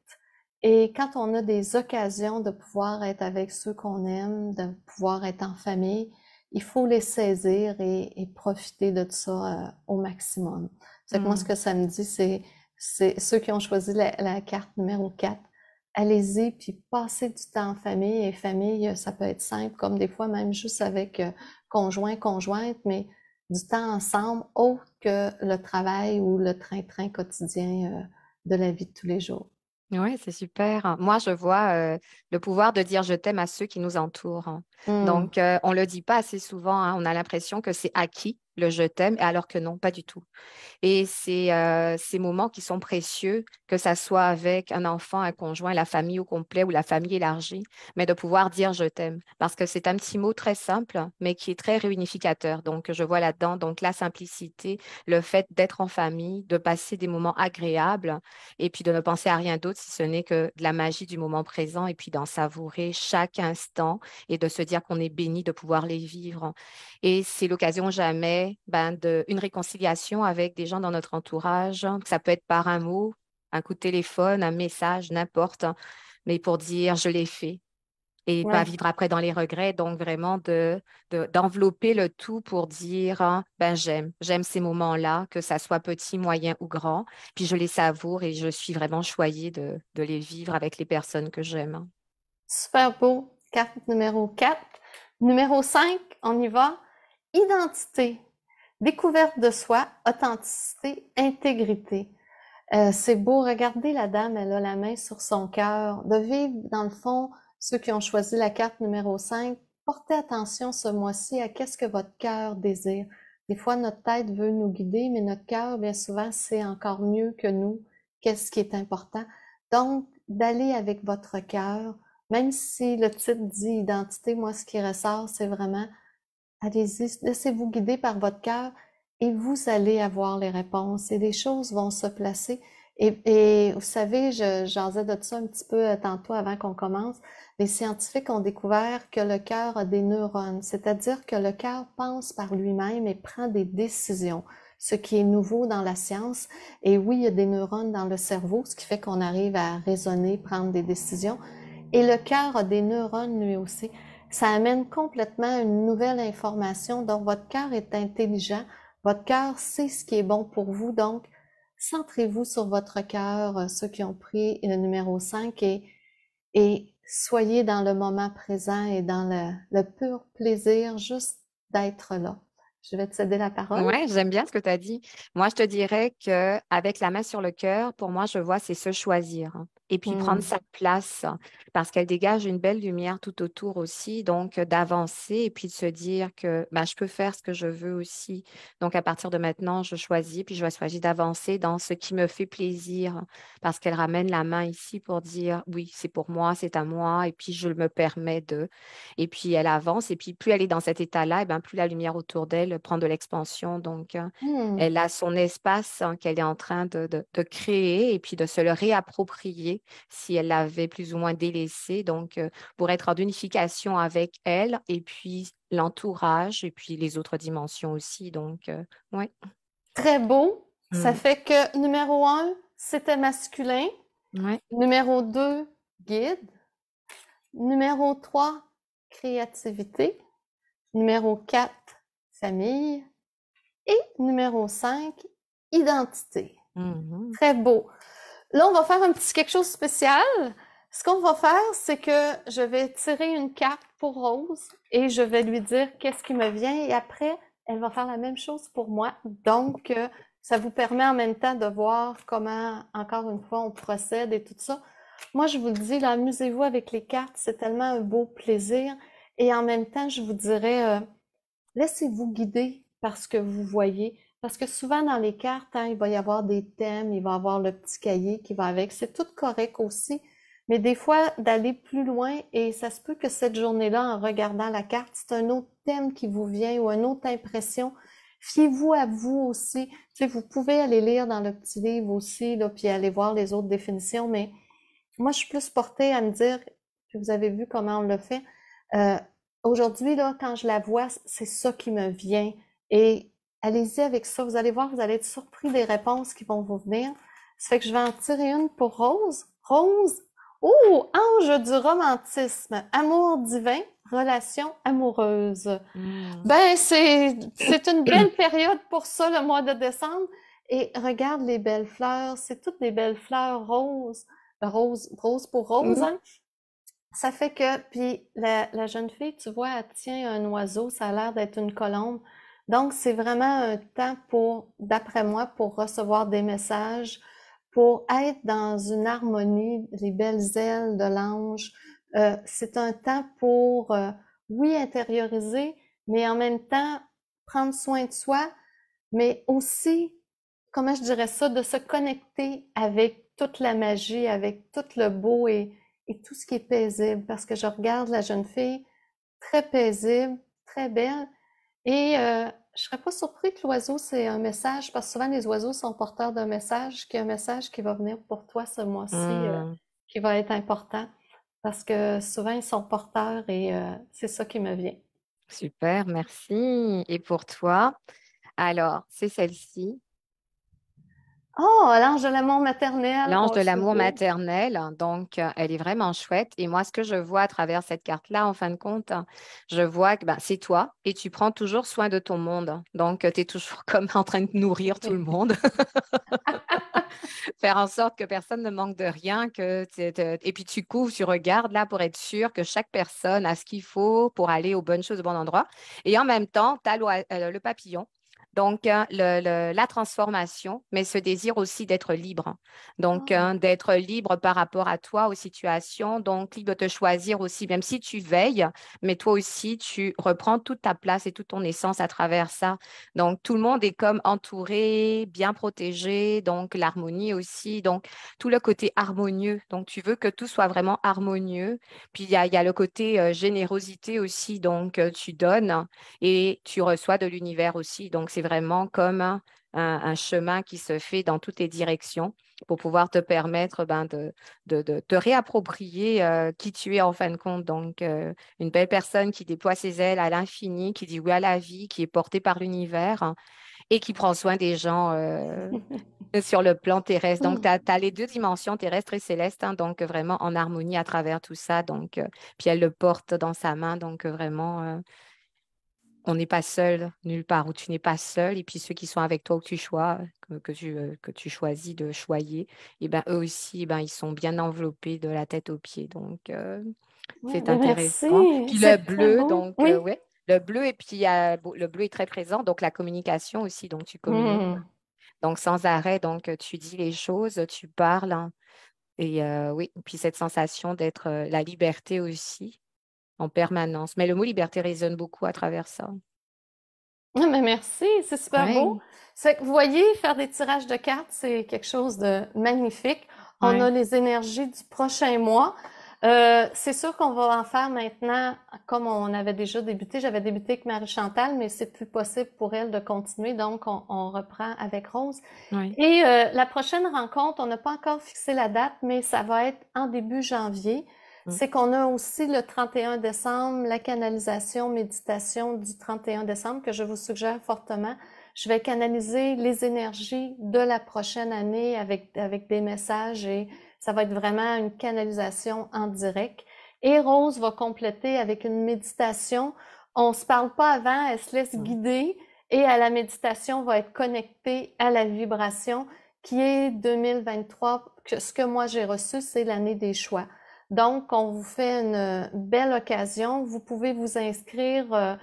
Et quand on a des occasions de pouvoir être avec ceux qu'on aime, de pouvoir être en famille, il faut les saisir et, profiter de ça euh, au maximum. C'est moi, ce mm. que ça me dit, c'est, c'est ceux qui ont choisi la, carte numéro 4, allez-y, puis passez du temps en famille. Et famille, euh, ça peut être simple, comme des fois même juste avec euh, conjoint, conjointe, mais du temps ensemble, autre que le travail ou le train-train quotidien de la vie de tous les jours. Oui, c'est super. Moi, je vois euh, le pouvoir de dire je t'aime à ceux qui nous entourent. Mmh. Donc, euh, on ne le dit pas assez souvent. Hein. On a l'impression que c'est acquis le je t'aime, alors que non, pas du tout. Et c'est euh, ces moments qui sont précieux, que ça soit avec un enfant, un conjoint, la famille au complet ou la famille élargie, mais de pouvoir dire je t'aime, parce que c'est un petit mot très simple, mais qui est très réunificateur. Donc, je vois là-dedans donc la simplicité, le fait d'être en famille, de passer des moments agréables et puis de ne penser à rien d'autre si ce n'est que de la magie du moment présent et puis d'en savourer chaque instant et de se dire qu'on est béni de pouvoir les vivre. Et c'est l'occasion jamais ben, une réconciliation avec des gens dans notre entourage. Hein. Ça peut être par un mot, un coup de téléphone, un message, n'importe, hein. mais pour dire je l'ai fait et pas vivre après dans les regrets. Donc vraiment de, d'envelopper le tout pour dire hein, ben j'aime, j'aime ces moments-là, que ça soit petit, moyen ou grand. Puis je les savoure et je suis vraiment choyée de, de les vivre avec les personnes que j'aime. Super beau. Carte numéro 4. Numéro 5, on y va. Identité. Découverte de soi, authenticité, intégrité. Euh, c'est beau, regardez la dame, elle a la main sur son cœur. De vivre, dans le fond, ceux qui ont choisi la carte numéro 5, portez attention ce mois-ci à qu'est-ce que votre cœur désire. Des fois, notre tête veut nous guider, mais notre cœur, bien souvent, c'est encore mieux que nous. Qu'est-ce qui est important? Donc, d'aller avec votre cœur, même si le titre dit identité, moi, ce qui ressort, c'est vraiment Allez-y, laissez-vous guider par votre cœur et vous allez avoir les réponses et les choses vont se placer. Et, vous savez, j'en ai de ça un petit peu euh, tantôt avant qu'on commence, les scientifiques ont découvert que le cœur a des neurones, c'est-à-dire que le cœur pense par lui-même et prend des décisions, ce qui est nouveau dans la science. Et oui, il y a des neurones dans le cerveau, ce qui fait qu'on arrive à raisonner, prendre des décisions. Et le cœur a des neurones lui aussi ça amène complètement une nouvelle information. Donc, votre cœur est intelligent. Votre cœur sait ce qui est bon pour vous. Donc, centrez-vous sur votre cœur, euh, ceux qui ont pris le numéro 5 et, soyez dans le moment présent et dans le, pur plaisir juste d'être là. Je vais te céder la parole. Oui, j'aime bien ce que tu as dit. Moi, je te dirais que avec la main sur le cœur, pour moi, je vois, c'est se choisir. Hein et puis mmh. prendre sa place parce qu'elle dégage une belle lumière tout autour aussi. Donc, d'avancer et puis de se dire que ben, je peux faire ce que je veux aussi. Donc, à partir de maintenant, je choisis, puis je vais choisir d'avancer dans ce qui me fait plaisir parce qu'elle ramène la main ici pour dire oui, c'est pour moi, c'est à moi, et puis je me permets de. Et puis, elle avance, et puis plus elle est dans cet état-là, et ben, plus la lumière autour d'elle prend de l'expansion. Donc, mmh. elle a son espace hein, qu'elle est en train de créer et puis de se le réapproprier si elle l'avait plus ou moins délaissée. Donc, euh, pour être en unification avec elle et puis l'entourage et puis les autres dimensions aussi. Donc, euh, ouais. Très beau. Ça mm. fait que numéro un, c'était masculin. Numéro deux, guide. Numéro trois, créativité. Numéro quatre, famille. Et numéro cinq, identité. Mm-hmm. Très beau. Là, on va faire un petit quelque chose de spécial. Ce qu'on va faire, c'est que je vais tirer une carte pour Rose et je vais lui dire qu'est-ce qui me vient et après, elle va faire la même chose pour moi. Donc, euh, ça vous permet en même temps de voir comment, encore une fois, on procède et tout ça. Moi, je vous le dis, amusez-vous avec les cartes, c'est tellement un beau plaisir. Et en même temps, je vous dirais, euh, laissez-vous guider par ce que vous voyez. Parce que souvent dans les cartes, hein, il va y avoir des thèmes, il va y avoir le petit cahier qui va avec. C'est tout correct aussi. Mais des fois, d'aller plus loin, et ça se peut que cette journée-là, en regardant la carte, c'est un autre thème qui vous vient ou une autre impression. Fiez-vous à vous aussi. Tu sais, vous pouvez aller lire dans le petit livre aussi, là, puis aller voir les autres définitions. Mais moi, je suis plus portée à me dire, vous avez vu comment on le fait. Euh, aujourd'hui, là, quand je la vois, c'est ça qui me vient. Et Allez-y avec ça. Vous allez voir, vous allez être surpris des réponses qui vont vous venir. Ça fait que je vais en tirer une pour Rose. Rose, oh, ange du romantisme, amour divin, relation amoureuse. Hmm. Ben, c'est une belle période pour ça, le mois de décembre. Et regarde les belles fleurs, c'est toutes des belles fleurs roses, euh, rose, rose pour rose. Mm-hmm. Hein. Ça fait que, puis la, la, jeune fille, tu vois, elle tient un oiseau, ça a l'air d'être une colombe. Donc, c'est vraiment un temps pour, d'après moi, pour recevoir des messages, pour être dans une harmonie, les belles ailes de l'ange. Euh, c'est un temps pour, euh, oui, intérioriser, mais en même temps, prendre soin de soi, mais aussi, comment je dirais ça, de se connecter avec toute la magie, avec tout le beau et tout ce qui est paisible. Parce que je regarde la jeune fille très paisible, très belle, et je euh, je serais pas surpris que l'oiseau, c'est un message, parce que souvent les oiseaux sont porteurs d'un message, qui est un message qui va venir pour toi ce mois-ci, euh, mmh. qui va être important, parce que souvent ils sont porteurs et euh, c'est ça qui me vient. Super, merci. Et pour toi, alors, c'est celle-ci. Oh, l'ange de l'amour maternel. L'ange de l'amour maternel. Hein, donc, euh, elle est vraiment chouette. Et moi, ce que je vois à travers cette carte-là, en fin de compte, hein, je vois que ben, c'est toi et tu prends toujours soin de ton monde. Hein. Donc, euh, tu es toujours [LAUGHS] comme en train de nourrir tout le monde. [LAUGHS] Faire en sorte que personne ne manque de rien. Que et puis, tu couvres, tu regardes là pour être sûr que chaque personne a ce qu'il faut pour aller aux bonnes choses au bon endroit. Et en même temps, tu euh, as le papillon donc, hein, le, la transformation, mais ce désir aussi d'être libre. Donc, ah. hein, d'être libre par rapport à toi, aux situations. Donc, libre de choisir aussi, même si tu veilles, mais toi aussi, tu reprends toute ta place et toute ton essence à travers ça. Donc, tout le monde est comme entouré, bien protégé. Donc, l'harmonie aussi. Donc, tout le côté harmonieux. Donc, tu veux que tout soit vraiment harmonieux. Puis, il y a, le côté euh, générosité aussi. Donc, euh, tu donnes et tu reçois de l'univers aussi. Donc, c'est vraiment comme un, chemin qui se fait dans toutes les directions pour pouvoir te permettre ben, de, de, te réapproprier euh, qui tu es en fin de compte. Donc, euh, une belle personne qui déploie ses ailes à l'infini, qui dit oui à la vie, qui est portée par l'univers hein, et qui prend soin des gens euh, [LAUGHS] sur le plan terrestre. Donc, mm. tu as, les deux dimensions terrestre et céleste, hein, donc vraiment en harmonie à travers tout ça. Donc, puis elle le porte dans sa main, donc vraiment on n'est pas seul nulle part, ou tu n'es pas seul, et puis ceux qui sont avec toi que tu, que, tu, euh, que tu choisis de choyer, et ben, eux aussi, ben, ils sont bien enveloppés de la tête aux pieds. Donc, c'est intéressant. Puis le bleu, donc, le bleu, et puis le bleu est très présent, donc la communication aussi, donc tu communiques. Mmh. Donc, sans arrêt, donc euh, tu dis les choses, tu parles. Hein, et euh, oui, puis cette sensation d'être la liberté aussi, en permanence. Mais le mot liberté résonne beaucoup à travers ça. Ah, mais merci, c'est super beau. vous voyez, faire des tirages de cartes, c'est quelque chose de magnifique. On a les énergies du prochain mois. Euh, c'est sûr qu'on va en faire maintenant, comme on avait déjà débuté, j'avais débuté avec Marie-Chantal, mais c'est plus possible pour elle de continuer, donc on, reprend avec Rose. Et euh, la prochaine rencontre, on n'a pas encore fixé la date, mais ça va être en début janvier. Mmh. C'est qu'on a aussi le 31 décembre, la canalisation méditation du 31 décembre que je vous suggère fortement. Je vais canaliser les énergies de la prochaine année avec, avec des messages et ça va être vraiment une canalisation en direct. Et Rose va compléter avec une méditation. On se parle pas avant, elle se laisse mmh. guider et à la méditation va être connectée à la vibration qui est 2023. ce que moi j'ai reçu, c'est l'année des choix. Donc, on vous fait une euh, belle occasion. Vous pouvez vous inscrire euh, euh,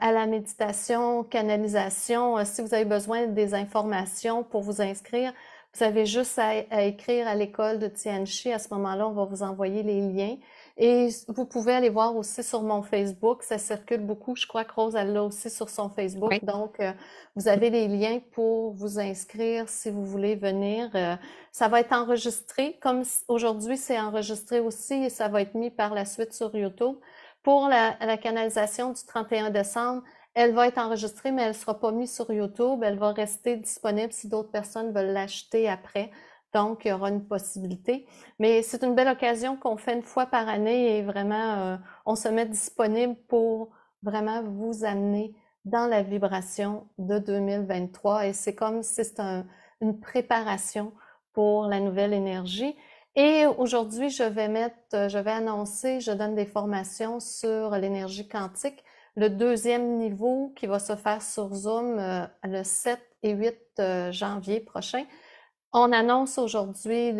à la méditation, canalisation. si vous avez besoin des informations pour vous inscrire, vous avez juste à écrire à l'école de Tianchi. À ce moment-là, on va vous envoyer les liens. Et vous pouvez aller voir aussi sur mon Facebook, ça circule beaucoup. Je crois que Rose, elle l'a aussi sur son Facebook. Donc, euh, vous avez les liens pour vous inscrire si vous voulez venir. Euh, ça va être enregistré, comme aujourd'hui c'est enregistré aussi, et ça va être mis par la suite sur YouTube. Pour la, la canalisation du 31 décembre, elle va être enregistrée, mais elle ne sera pas mise sur YouTube. Elle va rester disponible si d'autres personnes veulent l'acheter après. Donc, il y aura une possibilité. Mais c'est une belle occasion qu'on fait une fois par année et vraiment, euh, on se met disponible pour vraiment vous amener dans la vibration de 2023. Et c'est comme si c'est une préparation pour la nouvelle énergie. Et aujourd'hui, je vais mettre, je vais annoncer, je donne des formations sur l'énergie quantique. Le deuxième niveau qui va se faire sur Zoom euh, le 7 et 8 euh, janvier prochain. On annonce aujourd'hui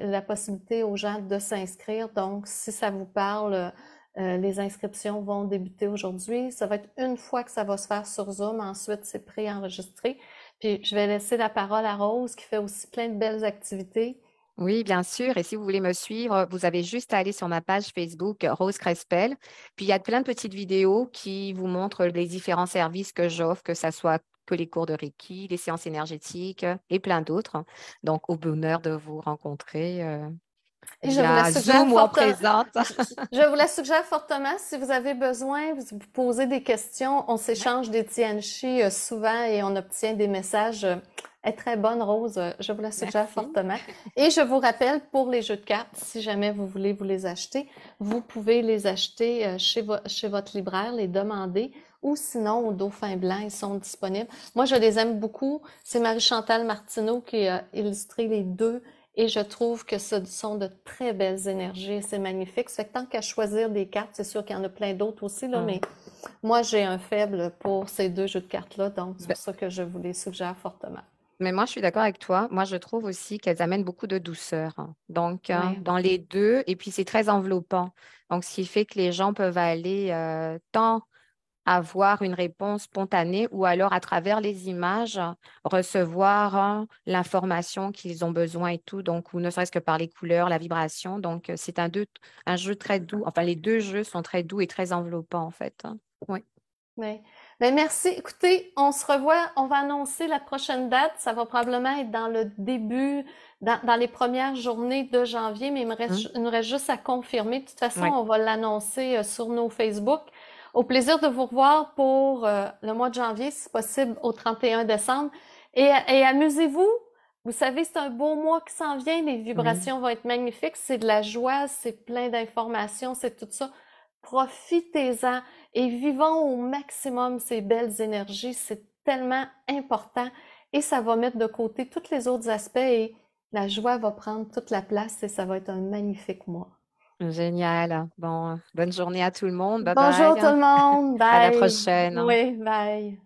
la possibilité aux gens de s'inscrire. Donc, si ça vous parle, euh, les inscriptions vont débuter aujourd'hui. Ça va être une fois que ça va se faire sur Zoom. Ensuite, c'est enregistré Puis, je vais laisser la parole à Rose qui fait aussi plein de belles activités. Oui, bien sûr. Et si vous voulez me suivre, vous avez juste à aller sur ma page Facebook Rose Crespel. Puis il y a plein de petites vidéos qui vous montrent les différents services que j'offre, que ce soit les cours de Reiki, les séances énergétiques euh, et plein d'autres. Hein. Donc, au bonheur de vous rencontrer. Euh, je, vous la suggère fortement, Si vous avez besoin, vous posez des questions. On s'échange des tianchi euh, souvent et on obtient des messages. est très bonne, Rose. Je vous la suggère fortement. Et je vous rappelle, pour les jeux de cartes, si jamais vous voulez vous les acheter, vous pouvez les acheter chez votre libraire, les demander ou sinon au dauphin blanc, ils sont disponibles. Moi, je les aime beaucoup. C'est Marie-Chantal Martineau qui a illustré les deux et je trouve que ce sont de très belles énergies. C'est magnifique. Ça fait que tant qu'à choisir des cartes, c'est sûr qu'il y en a plein d'autres aussi, là, ah. mais moi, j'ai un faible pour ces deux jeux de cartes-là, donc c'est pour ben ça que je vous les suggère fortement. Mais moi, je suis d'accord avec toi. Moi, je trouve aussi qu'elles amènent beaucoup de douceur. Donc, hein, dans les deux, et puis c'est très enveloppant. Donc, ce qui fait que les gens peuvent aller euh, tant avoir une réponse spontanée ou alors à travers les images, recevoir hein, l'information qu'ils ont besoin et tout, donc, ou ne serait-ce que par les couleurs, la vibration. Donc, euh, c'est un, un jeu très doux. Enfin, les deux jeux sont très doux et très enveloppants, en fait. Hein. Oui. Ben, merci. Écoutez, on se revoit. On va annoncer la prochaine date. Ça va probablement être dans le début, dans, les premières journées de janvier, mais il, me reste, hein? reste juste à confirmer. De toute façon, on va l'annoncer euh, sur nos Facebook. Au plaisir de vous revoir pour euh, le mois de janvier, si possible, au 31 décembre. Et, amusez-vous. Vous savez, c'est un beau mois qui s'en vient. Les vibrations vont être magnifiques. C'est de la joie, c'est plein d'informations, c'est tout ça. Profitez-en et vivons au maximum ces belles énergies. C'est tellement important et ça va mettre de côté tous les autres aspects et la joie va prendre toute la place et ça va être un magnifique mois. Génial. Bon, bonne journée à tout le monde. Bonjour tout le monde. Bye. À la prochaine. Oui, bye.